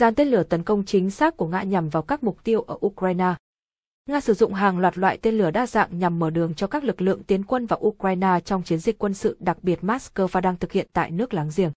dàn tên lửa tấn công chính xác của Nga nhằm vào các mục tiêu ở Ukraine. Nga sử dụng hàng loạt loại tên lửa đa dạng nhằm mở đường cho các lực lượng tiến quân vào Ukraine trong chiến dịch quân sự đặc biệt Moscow đang thực hiện tại nước láng giềng.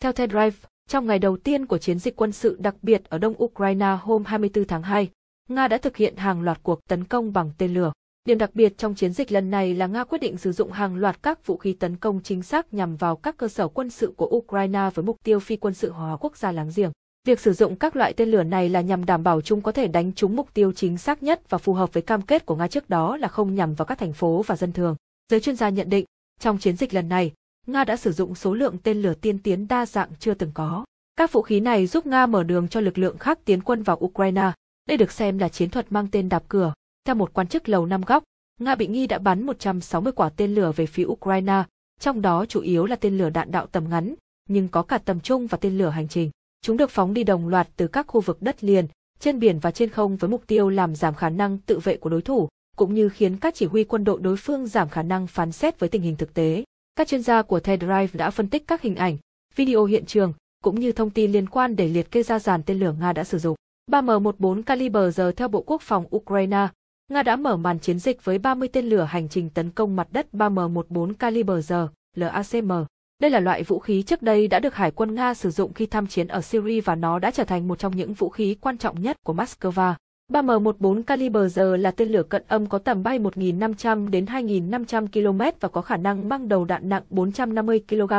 Theo Ted drive trong ngày đầu tiên của chiến dịch quân sự đặc biệt ở đông Ukraine hôm 24 tháng 2, Nga đã thực hiện hàng loạt cuộc tấn công bằng tên lửa. Điểm đặc biệt trong chiến dịch lần này là Nga quyết định sử dụng hàng loạt các vũ khí tấn công chính xác nhằm vào các cơ sở quân sự của Ukraine với mục tiêu phi quân sự hóa quốc gia láng giềng. Việc sử dụng các loại tên lửa này là nhằm đảm bảo chúng có thể đánh trúng mục tiêu chính xác nhất và phù hợp với cam kết của Nga trước đó là không nhằm vào các thành phố và dân thường. Giới chuyên gia nhận định, trong chiến dịch lần này, Nga đã sử dụng số lượng tên lửa tiên tiến đa dạng chưa từng có. Các vũ khí này giúp Nga mở đường cho lực lượng khác tiến quân vào Ukraine. Đây được xem là chiến thuật mang tên đạp cửa. Theo một quan chức lầu năm góc, Nga bị nghi đã bắn 160 quả tên lửa về phía Ukraine, trong đó chủ yếu là tên lửa đạn đạo tầm ngắn, nhưng có cả tầm trung và tên lửa hành trình. Chúng được phóng đi đồng loạt từ các khu vực đất liền, trên biển và trên không với mục tiêu làm giảm khả năng tự vệ của đối thủ, cũng như khiến các chỉ huy quân đội đối phương giảm khả năng phán xét với tình hình thực tế. Các chuyên gia của The Drive đã phân tích các hình ảnh, video hiện trường, cũng như thông tin liên quan để liệt kê ra dàn tên lửa Nga đã sử dụng. 3M14 caliber giờ theo Bộ Quốc phòng Ukraine, Nga đã mở màn chiến dịch với 30 tên lửa hành trình tấn công mặt đất 3M14 caliber giờ, LACM, đây là loại vũ khí trước đây đã được Hải quân Nga sử dụng khi tham chiến ở Syria và nó đã trở thành một trong những vũ khí quan trọng nhất của Moscow. 3M14 caliber giờ là tên lửa cận âm có tầm bay 1.500 đến 2.500 km và có khả năng mang đầu đạn nặng 450 kg.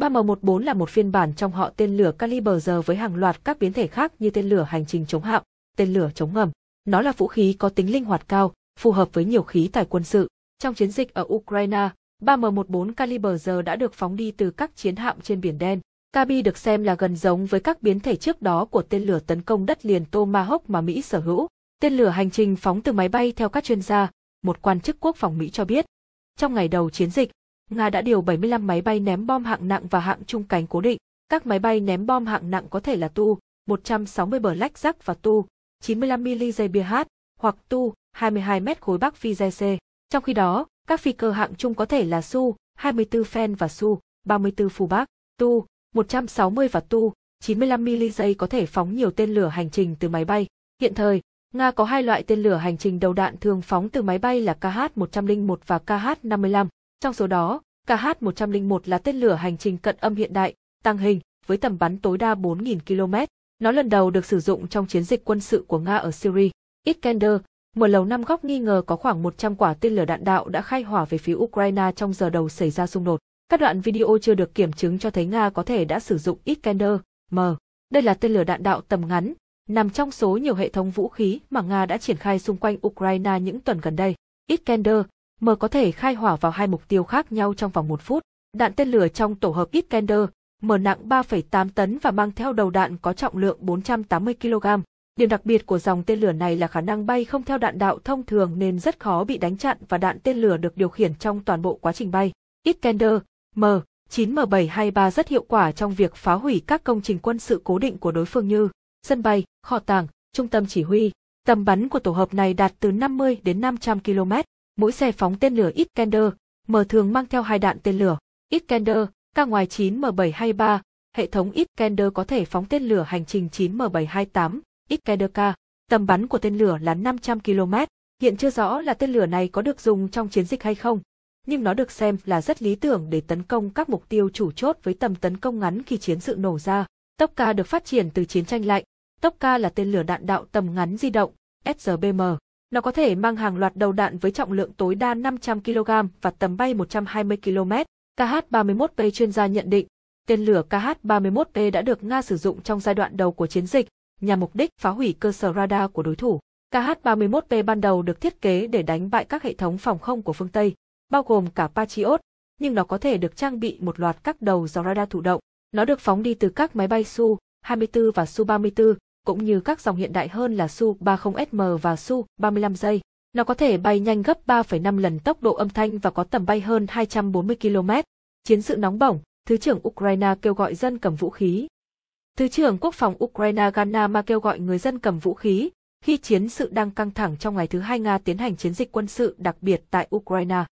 3M14 là một phiên bản trong họ tên lửa caliber giờ với hàng loạt các biến thể khác như tên lửa hành trình chống hạm, tên lửa chống ngầm. Nó là vũ khí có tính linh hoạt cao, phù hợp với nhiều khí tài quân sự. Trong chiến dịch ở Ukraine, 3M14 caliber giờ đã được phóng đi từ các chiến hạm trên biển đen. Kabi được xem là gần giống với các biến thể trước đó của tên lửa tấn công đất liền Tomahawk mà Mỹ sở hữu. Tên lửa hành trình phóng từ máy bay theo các chuyên gia, một quan chức quốc phòng Mỹ cho biết. Trong ngày đầu chiến dịch, Nga đã điều 75 máy bay ném bom hạng nặng và hạng trung cánh cố định. Các máy bay ném bom hạng nặng có thể là Tu, 160 Black và Tu, 95mm JBH, hoặc Tu, 22 m khối Bắc Phi JC. Trong khi đó, các phi cơ hạng trung có thể là Su 24 Fan và Su 34 Fubac, Tu 160 và Tu 95 mm giây có thể phóng nhiều tên lửa hành trình từ máy bay. Hiện thời, Nga có hai loại tên lửa hành trình đầu đạn thường phóng từ máy bay là KH-101 và KH-55. Trong số đó, KH-101 là tên lửa hành trình cận âm hiện đại, tăng hình, với tầm bắn tối đa 4.000 km. Nó lần đầu được sử dụng trong chiến dịch quân sự của Nga ở Syria. Iskander Mở lầu năm góc nghi ngờ có khoảng 100 quả tên lửa đạn đạo đã khai hỏa về phía Ukraine trong giờ đầu xảy ra xung đột. Các đoạn video chưa được kiểm chứng cho thấy Nga có thể đã sử dụng Iskander M. Đây là tên lửa đạn đạo tầm ngắn, nằm trong số nhiều hệ thống vũ khí mà Nga đã triển khai xung quanh Ukraine những tuần gần đây. Iskander M có thể khai hỏa vào hai mục tiêu khác nhau trong vòng một phút. Đạn tên lửa trong tổ hợp Iskander M nặng 3,8 tấn và mang theo đầu đạn có trọng lượng 480 kg. Điểm đặc biệt của dòng tên lửa này là khả năng bay không theo đạn đạo thông thường nên rất khó bị đánh chặn và đạn tên lửa được điều khiển trong toàn bộ quá trình bay. Iskander M9M723 rất hiệu quả trong việc phá hủy các công trình quân sự cố định của đối phương như sân bay, kho tàng, trung tâm chỉ huy. Tầm bắn của tổ hợp này đạt từ 50 đến 500 km. Mỗi xe phóng tên lửa Iskander M thường mang theo hai đạn tên lửa. Iskander K ngoài 9M723, hệ thống Iskander có thể phóng tên lửa hành trình 9M728 Iskaderka. Tầm bắn của tên lửa là 500 km, hiện chưa rõ là tên lửa này có được dùng trong chiến dịch hay không, nhưng nó được xem là rất lý tưởng để tấn công các mục tiêu chủ chốt với tầm tấn công ngắn khi chiến sự nổ ra. Topka được phát triển từ chiến tranh lạnh. Topka là tên lửa đạn đạo tầm ngắn di động, SRBM. Nó có thể mang hàng loạt đầu đạn với trọng lượng tối đa 500 kg và tầm bay 120 km. KH-31P chuyên gia nhận định, tên lửa KH-31P đã được Nga sử dụng trong giai đoạn đầu của chiến dịch, nhằm mục đích phá hủy cơ sở radar của đối thủ. KH-31P ban đầu được thiết kế để đánh bại các hệ thống phòng không của phương Tây, bao gồm cả Patriot, nhưng nó có thể được trang bị một loạt các đầu dò radar thụ động. Nó được phóng đi từ các máy bay Su-24 và Su-34, cũng như các dòng hiện đại hơn là Su-30SM và Su-35 giây. Nó có thể bay nhanh gấp 3,5 lần tốc độ âm thanh và có tầm bay hơn 240 km. Chiến sự nóng bỏng, Thứ trưởng Ukraine kêu gọi dân cầm vũ khí, Thứ trưởng Quốc phòng Ukraine Ganna ma kêu gọi người dân cầm vũ khí khi chiến sự đang căng thẳng trong ngày thứ hai Nga tiến hành chiến dịch quân sự đặc biệt tại Ukraine.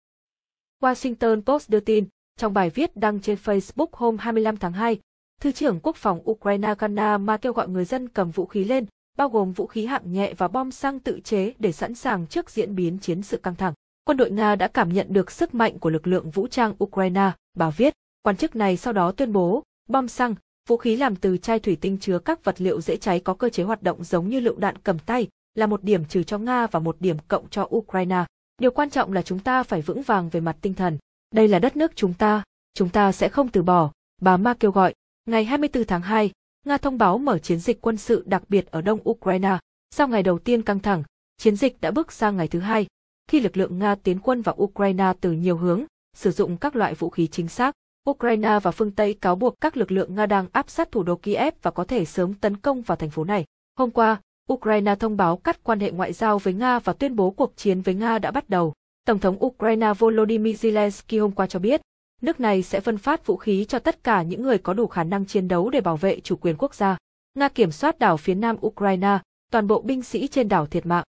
Washington Post đưa tin, trong bài viết đăng trên Facebook hôm 25 tháng 2, Thứ trưởng Quốc phòng Ukraine Ganna ma kêu gọi người dân cầm vũ khí lên, bao gồm vũ khí hạng nhẹ và bom xăng tự chế để sẵn sàng trước diễn biến chiến sự căng thẳng. Quân đội Nga đã cảm nhận được sức mạnh của lực lượng vũ trang Ukraine, bà viết. Quan chức này sau đó tuyên bố, bom xăng, Vũ khí làm từ chai thủy tinh chứa các vật liệu dễ cháy có cơ chế hoạt động giống như lựu đạn cầm tay, là một điểm trừ cho Nga và một điểm cộng cho Ukraine. Điều quan trọng là chúng ta phải vững vàng về mặt tinh thần. Đây là đất nước chúng ta, chúng ta sẽ không từ bỏ, bà Ma kêu gọi. Ngày 24 tháng 2, Nga thông báo mở chiến dịch quân sự đặc biệt ở đông Ukraine. Sau ngày đầu tiên căng thẳng, chiến dịch đã bước sang ngày thứ hai, khi lực lượng Nga tiến quân vào Ukraine từ nhiều hướng, sử dụng các loại vũ khí chính xác, Ukraine và phương Tây cáo buộc các lực lượng Nga đang áp sát thủ đô Kiev và có thể sớm tấn công vào thành phố này. Hôm qua, Ukraine thông báo cắt quan hệ ngoại giao với Nga và tuyên bố cuộc chiến với Nga đã bắt đầu. Tổng thống Ukraine Volodymyr Zelensky hôm qua cho biết, nước này sẽ phân phát vũ khí cho tất cả những người có đủ khả năng chiến đấu để bảo vệ chủ quyền quốc gia. Nga kiểm soát đảo phía nam Ukraine, toàn bộ binh sĩ trên đảo thiệt mạng.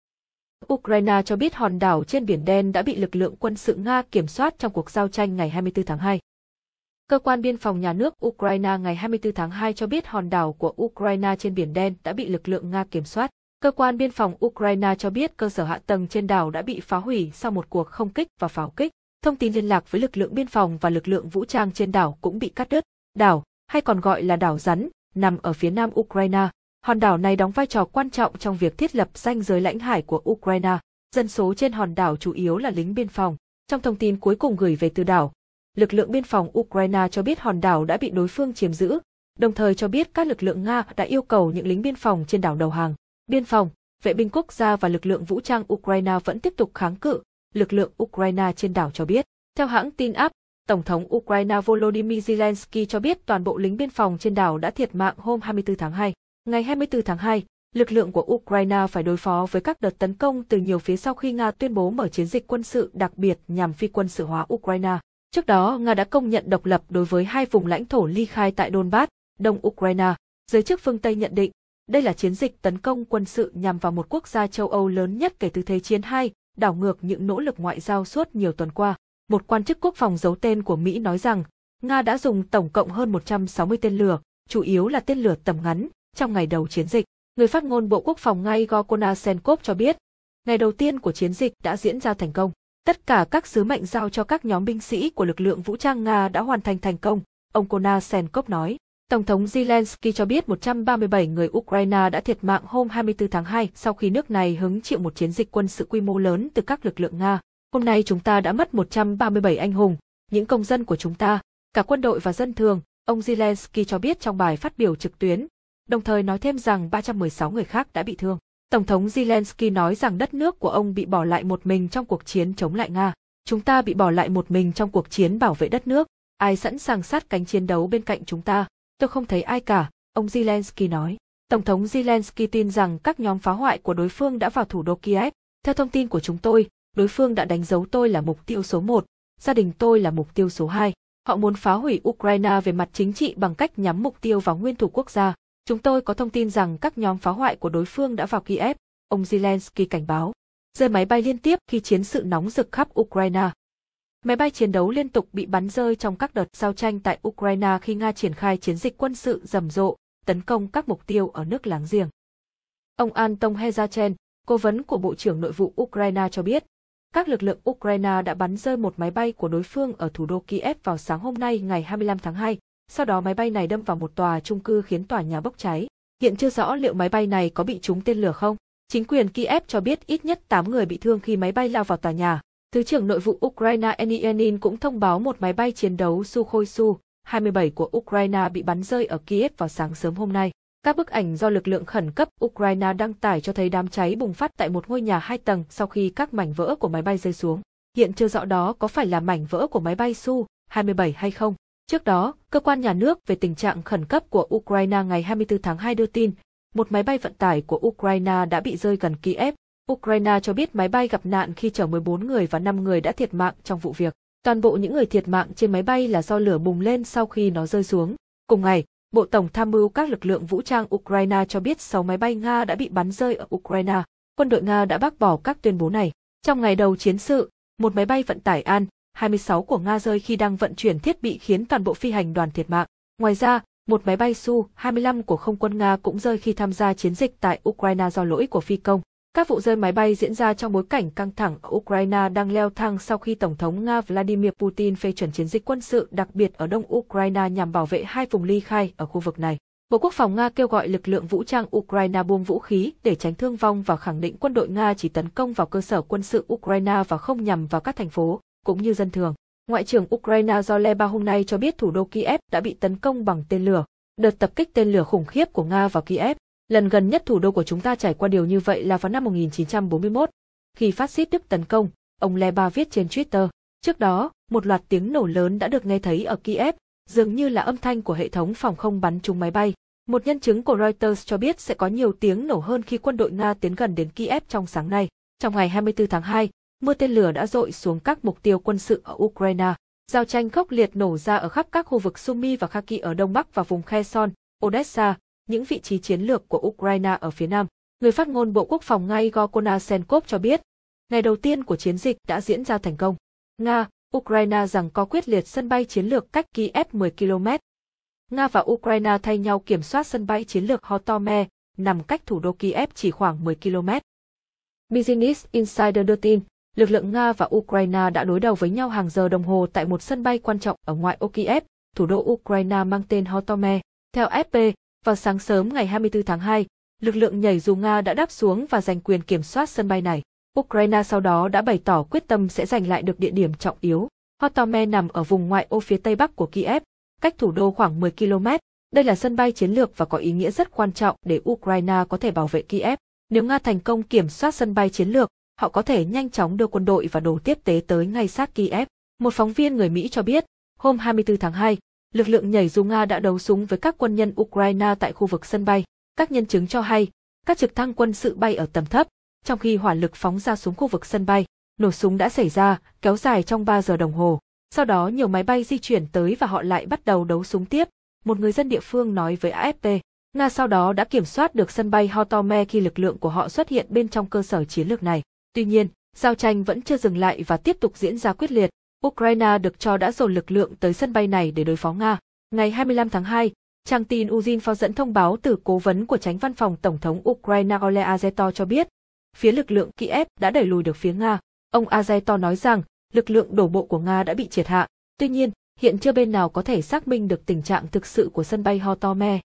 Ukraine cho biết hòn đảo trên Biển Đen đã bị lực lượng quân sự Nga kiểm soát trong cuộc giao tranh ngày 24 tháng 2. Cơ quan biên phòng nhà nước Ukraine ngày 24 tháng 2 cho biết hòn đảo của Ukraine trên Biển Đen đã bị lực lượng Nga kiểm soát. Cơ quan biên phòng Ukraine cho biết cơ sở hạ tầng trên đảo đã bị phá hủy sau một cuộc không kích và pháo kích. Thông tin liên lạc với lực lượng biên phòng và lực lượng vũ trang trên đảo cũng bị cắt đứt. Đảo, hay còn gọi là đảo rắn, nằm ở phía nam Ukraine. Hòn đảo này đóng vai trò quan trọng trong việc thiết lập danh giới lãnh hải của Ukraine. Dân số trên hòn đảo chủ yếu là lính biên phòng. Trong thông tin cuối cùng gửi về từ đảo, lực lượng biên phòng Ukraine cho biết hòn đảo đã bị đối phương chiếm giữ, đồng thời cho biết các lực lượng Nga đã yêu cầu những lính biên phòng trên đảo đầu hàng. Biên phòng, vệ binh quốc gia và lực lượng vũ trang Ukraine vẫn tiếp tục kháng cự, lực lượng Ukraine trên đảo cho biết. Theo hãng tin AP, Tổng thống Ukraine Volodymyr Zelensky cho biết toàn bộ lính biên phòng trên đảo đã thiệt mạng hôm 24 tháng 2. Ngày 24 tháng 2, lực lượng của Ukraine phải đối phó với các đợt tấn công từ nhiều phía sau khi Nga tuyên bố mở chiến dịch quân sự đặc biệt nhằm phi quân sự hóa Ukraine. Trước đó, Nga đã công nhận độc lập đối với hai vùng lãnh thổ ly khai tại Donbass, Đông Ukraine. Giới chức phương Tây nhận định, đây là chiến dịch tấn công quân sự nhằm vào một quốc gia châu Âu lớn nhất kể từ Thế chiến II, đảo ngược những nỗ lực ngoại giao suốt nhiều tuần qua. Một quan chức quốc phòng giấu tên của Mỹ nói rằng, Nga đã dùng tổng cộng hơn 160 tên lửa, chủ yếu là tên lửa tầm ngắn, trong ngày đầu chiến dịch. Người phát ngôn Bộ Quốc phòng Igor Konashenkov cho biết, ngày đầu tiên của chiến dịch đã diễn ra thành công. Tất cả các sứ mệnh giao cho các nhóm binh sĩ của lực lượng vũ trang Nga đã hoàn thành thành công, ông Konasenkov nói. Tổng thống Zelensky cho biết 137 người Ukraine đã thiệt mạng hôm 24 tháng 2 sau khi nước này hứng chịu một chiến dịch quân sự quy mô lớn từ các lực lượng Nga. Hôm nay chúng ta đã mất 137 anh hùng, những công dân của chúng ta, cả quân đội và dân thường, ông Zelensky cho biết trong bài phát biểu trực tuyến, đồng thời nói thêm rằng 316 người khác đã bị thương. Tổng thống Zelensky nói rằng đất nước của ông bị bỏ lại một mình trong cuộc chiến chống lại Nga. Chúng ta bị bỏ lại một mình trong cuộc chiến bảo vệ đất nước. Ai sẵn sàng sát cánh chiến đấu bên cạnh chúng ta? Tôi không thấy ai cả, ông Zelensky nói. Tổng thống Zelensky tin rằng các nhóm phá hoại của đối phương đã vào thủ đô Kiev. Theo thông tin của chúng tôi, đối phương đã đánh dấu tôi là mục tiêu số 1, gia đình tôi là mục tiêu số 2. Họ muốn phá hủy Ukraine về mặt chính trị bằng cách nhắm mục tiêu vào nguyên thủ quốc gia. Chúng tôi có thông tin rằng các nhóm phá hoại của đối phương đã vào Kiev, ông Zelensky cảnh báo. Rơi máy bay liên tiếp khi chiến sự nóng rực khắp Ukraine. Máy bay chiến đấu liên tục bị bắn rơi trong các đợt giao tranh tại Ukraine khi Nga triển khai chiến dịch quân sự rầm rộ, tấn công các mục tiêu ở nước láng giềng. Ông Anton Hezachen, cố vấn của Bộ trưởng Nội vụ Ukraine cho biết, các lực lượng Ukraine đã bắn rơi một máy bay của đối phương ở thủ đô Kiev vào sáng hôm nay ngày 25 tháng 2, sau đó máy bay này đâm vào một tòa trung cư khiến tòa nhà bốc cháy. Hiện chưa rõ liệu máy bay này có bị trúng tên lửa không. Chính quyền Kiev cho biết ít nhất 8 người bị thương khi máy bay lao vào tòa nhà. Thứ trưởng nội vụ Ukraine Enianin cũng thông báo một máy bay chiến đấu Sukhoi Su-27 của Ukraine bị bắn rơi ở Kiev vào sáng sớm hôm nay. Các bức ảnh do lực lượng khẩn cấp Ukraine đăng tải cho thấy đám cháy bùng phát tại một ngôi nhà hai tầng sau khi các mảnh vỡ của máy bay rơi xuống. Hiện chưa rõ đó có phải là mảnh vỡ của máy bay Su-27 hay không. Trước đó, cơ quan nhà nước về tình trạng khẩn cấp của Ukraine ngày 24 tháng 2 đưa tin, một máy bay vận tải của Ukraine đã bị rơi gần Kiev. Ukraine cho biết máy bay gặp nạn khi chở 14 người và 5 người đã thiệt mạng trong vụ việc. Toàn bộ những người thiệt mạng trên máy bay là do lửa bùng lên sau khi nó rơi xuống. Cùng ngày, Bộ Tổng tham mưu các lực lượng vũ trang Ukraine cho biết 6 máy bay Nga đã bị bắn rơi ở Ukraine. Quân đội Nga đã bác bỏ các tuyên bố này. Trong ngày đầu chiến sự, một máy bay vận tải An 26 của Nga rơi khi đang vận chuyển thiết bị khiến toàn bộ phi hành đoàn thiệt mạng. Ngoài ra, một máy bay Su-25 của không quân Nga cũng rơi khi tham gia chiến dịch tại Ukraine do lỗi của phi công. Các vụ rơi máy bay diễn ra trong bối cảnh căng thẳng ở Ukraine đang leo thang sau khi Tổng thống Nga Vladimir Putin phê chuẩn chiến dịch quân sự đặc biệt ở đông Ukraine nhằm bảo vệ hai vùng ly khai ở khu vực này. Bộ Quốc phòng Nga kêu gọi lực lượng vũ trang Ukraine buông vũ khí để tránh thương vong và khẳng định quân đội Nga chỉ tấn công vào cơ sở quân sự Ukraine và không nhằm vào các thành phố cũng như dân thường. Ngoại trưởng Ukraine Zoleba hôm nay cho biết thủ đô Kiev đã bị tấn công bằng tên lửa. Đợt tập kích tên lửa khủng khiếp của Nga vào Kiev, lần gần nhất thủ đô của chúng ta trải qua điều như vậy là vào năm 1941, khi phát xít Đức tấn công, ông Leba viết trên Twitter. Trước đó, một loạt tiếng nổ lớn đã được nghe thấy ở Kiev, dường như là âm thanh của hệ thống phòng không bắn trúng máy bay. Một nhân chứng của Reuters cho biết sẽ có nhiều tiếng nổ hơn khi quân đội Nga tiến gần đến Kiev trong sáng nay. Trong ngày 24 tháng 2, mưa tên lửa đã rội xuống các mục tiêu quân sự ở Ukraine. Giao tranh khốc liệt nổ ra ở khắp các khu vực Sumy và Kharkiv ở đông bắc và vùng Kherson, Odessa, những vị trí chiến lược của Ukraine ở phía nam. Người phát ngôn Bộ Quốc phòng ngay Gorkonasenkov cho biết, ngày đầu tiên của chiến dịch đã diễn ra thành công. Nga, Ukraine rằng có quyết liệt sân bay chiến lược cách Kiev 10 km. Nga và Ukraine thay nhau kiểm soát sân bay chiến lược Hotome, nằm cách thủ đô Kiev chỉ khoảng 10 km. Business Insider đưa tin, lực lượng Nga và Ukraine đã đối đầu với nhau hàng giờ đồng hồ tại một sân bay quan trọng ở ngoại ô Kiev, thủ đô Ukraine mang tên Hotome. Theo FP, vào sáng sớm ngày 24 tháng 2, lực lượng nhảy dù Nga đã đáp xuống và giành quyền kiểm soát sân bay này. Ukraine sau đó đã bày tỏ quyết tâm sẽ giành lại được địa điểm trọng yếu. Hotome nằm ở vùng ngoại ô phía tây bắc của Kiev, cách thủ đô khoảng 10 km. Đây là sân bay chiến lược và có ý nghĩa rất quan trọng để Ukraine có thể bảo vệ Kiev. Nếu Nga thành công kiểm soát sân bay chiến lược, họ có thể nhanh chóng đưa quân đội và đồ tiếp tế tới ngay sát Kiev. Một phóng viên người Mỹ cho biết, hôm 24 tháng 2, lực lượng nhảy dù Nga đã đấu súng với các quân nhân Ukraine tại khu vực sân bay. Các nhân chứng cho hay, các trực thăng quân sự bay ở tầm thấp, trong khi hỏa lực phóng ra xuống khu vực sân bay. Nổ súng đã xảy ra, kéo dài trong 3 giờ đồng hồ. Sau đó nhiều máy bay di chuyển tới và họ lại bắt đầu đấu súng tiếp, một người dân địa phương nói với AFP. Nga sau đó đã kiểm soát được sân bay Hotome khi lực lượng của họ xuất hiện bên trong cơ sở chiến lược này. Tuy nhiên, giao tranh vẫn chưa dừng lại và tiếp tục diễn ra quyết liệt. Ukraine được cho đã dồn lực lượng tới sân bay này để đối phó Nga. Ngày 25 tháng 2, trang tin Uzin phao dẫn thông báo từ cố vấn của tránh văn phòng Tổng thống Ukraine Ole Azeto cho biết, phía lực lượng Kiev đã đẩy lùi được phía Nga. Ông Azeto nói rằng, lực lượng đổ bộ của Nga đã bị triệt hạ. Tuy nhiên, hiện chưa bên nào có thể xác minh được tình trạng thực sự của sân bay Hotome.